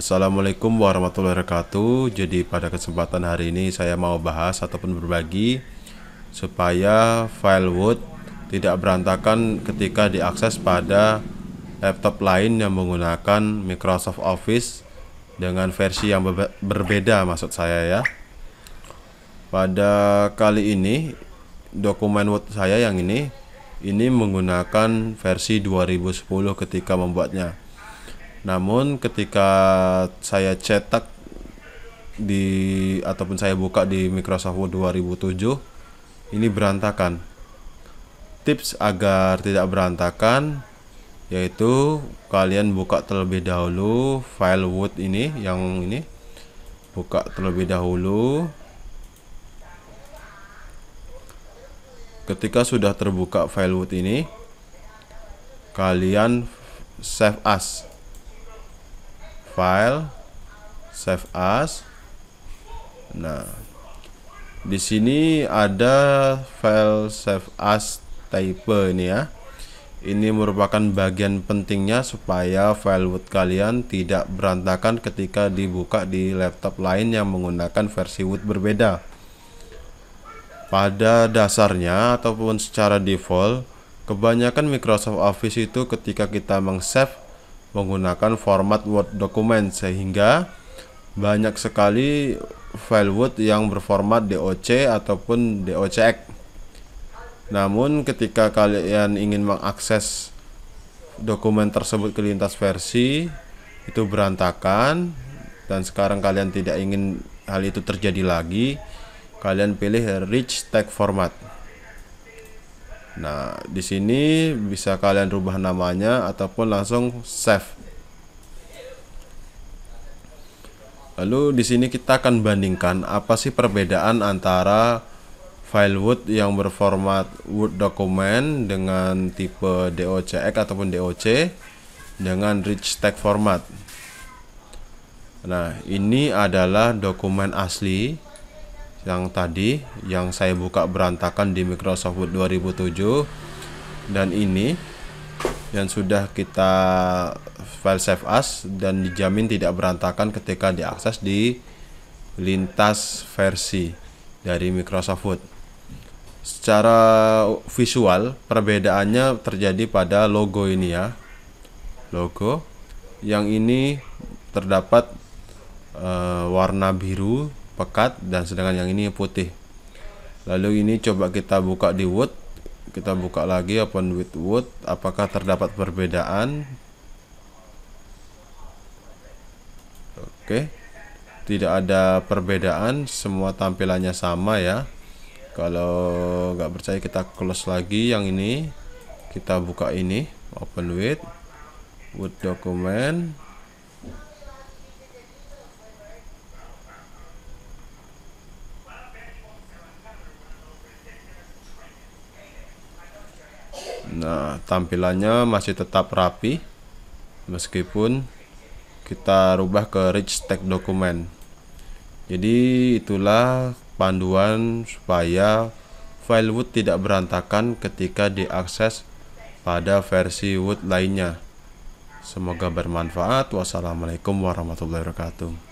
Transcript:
Assalamualaikum warahmatullahi wabarakatuh. Jadi pada kesempatan hari ini saya mau bahas ataupun berbagi supaya file Word tidak berantakan ketika diakses pada laptop lain yang menggunakan Microsoft Office dengan versi yang berbeda maksud saya ya. Pada kali ini dokumen Word saya yang ini ini menggunakan versi 2010 ketika membuatnya namun ketika saya cetak di ataupun saya buka di Microsoft Word 2007 ini berantakan. Tips agar tidak berantakan yaitu kalian buka terlebih dahulu file Word ini yang ini buka terlebih dahulu ketika sudah terbuka file Word ini kalian save as file save as nah di sini ada file save as type ini ya ini merupakan bagian pentingnya supaya file Word kalian tidak berantakan ketika dibuka di laptop lain yang menggunakan versi Word berbeda. Pada dasarnya ataupun secara default, kebanyakan Microsoft Office itu ketika kita meng-save menggunakan format Word dokumen sehingga banyak sekali file Word yang berformat DOC ataupun DOCX. Namun ketika kalian ingin mengakses dokumen tersebut ke lintas versi itu berantakan dan sekarang kalian tidak ingin hal itu terjadi lagi, kalian pilih rich Text format. Nah, di sini bisa kalian rubah namanya ataupun langsung save. Lalu di sini kita akan bandingkan apa sih perbedaan antara file Word yang berformat Word dokumen dengan tipe DOCX ataupun DOC dengan rich text format. Nah, ini adalah dokumen asli yang tadi yang saya buka berantakan di Microsoft Word 2007 dan ini yang sudah kita file save as dan dijamin tidak berantakan ketika diakses di lintas versi dari Microsoft Word. Secara visual perbedaannya terjadi pada logo ini ya. Logo yang ini terdapat uh, warna biru pekat dan sedangkan yang ini putih lalu ini coba kita buka di wood, kita buka lagi open with wood. apakah terdapat perbedaan oke tidak ada perbedaan semua tampilannya sama ya kalau nggak percaya kita close lagi yang ini kita buka ini open with wood document. Nah, tampilannya masih tetap rapi meskipun kita rubah ke rich text dokumen. Jadi itulah panduan supaya file Wood tidak berantakan ketika diakses pada versi Wood lainnya. Semoga bermanfaat. Wassalamualaikum warahmatullahi wabarakatuh.